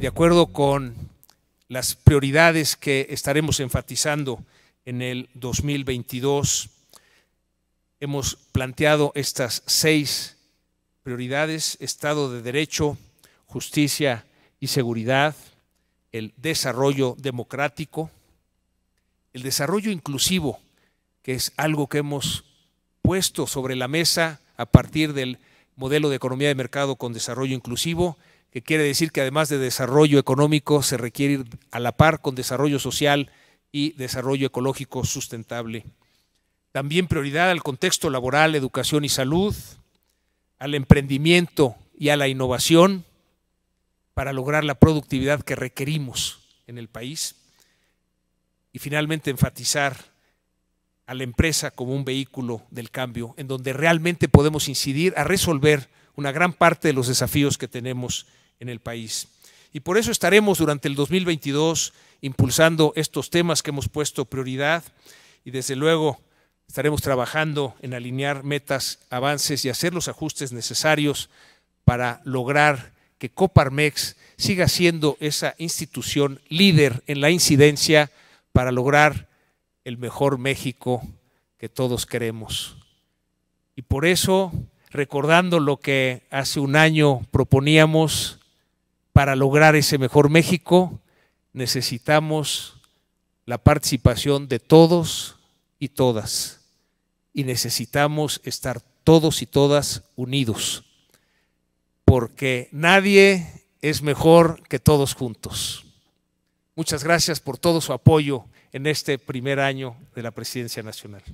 de acuerdo con las prioridades que estaremos enfatizando en el 2022. Hemos planteado estas seis prioridades, Estado de Derecho, Justicia y Seguridad, el desarrollo democrático, el desarrollo inclusivo, que es algo que hemos puesto sobre la mesa a partir del modelo de economía de mercado con desarrollo inclusivo, que quiere decir que además de desarrollo económico se requiere ir a la par con desarrollo social y desarrollo ecológico sustentable. También prioridad al contexto laboral, educación y salud, al emprendimiento y a la innovación para lograr la productividad que requerimos en el país. Y finalmente enfatizar a la empresa como un vehículo del cambio, en donde realmente podemos incidir a resolver una gran parte de los desafíos que tenemos en el país. Y por eso estaremos durante el 2022 impulsando estos temas que hemos puesto prioridad y desde luego estaremos trabajando en alinear metas, avances y hacer los ajustes necesarios para lograr que Coparmex siga siendo esa institución líder en la incidencia para lograr el mejor México que todos queremos. Y por eso, recordando lo que hace un año proponíamos, para lograr ese mejor México necesitamos la participación de todos y todas. Y necesitamos estar todos y todas unidos. Porque nadie es mejor que todos juntos. Muchas gracias por todo su apoyo en este primer año de la Presidencia Nacional.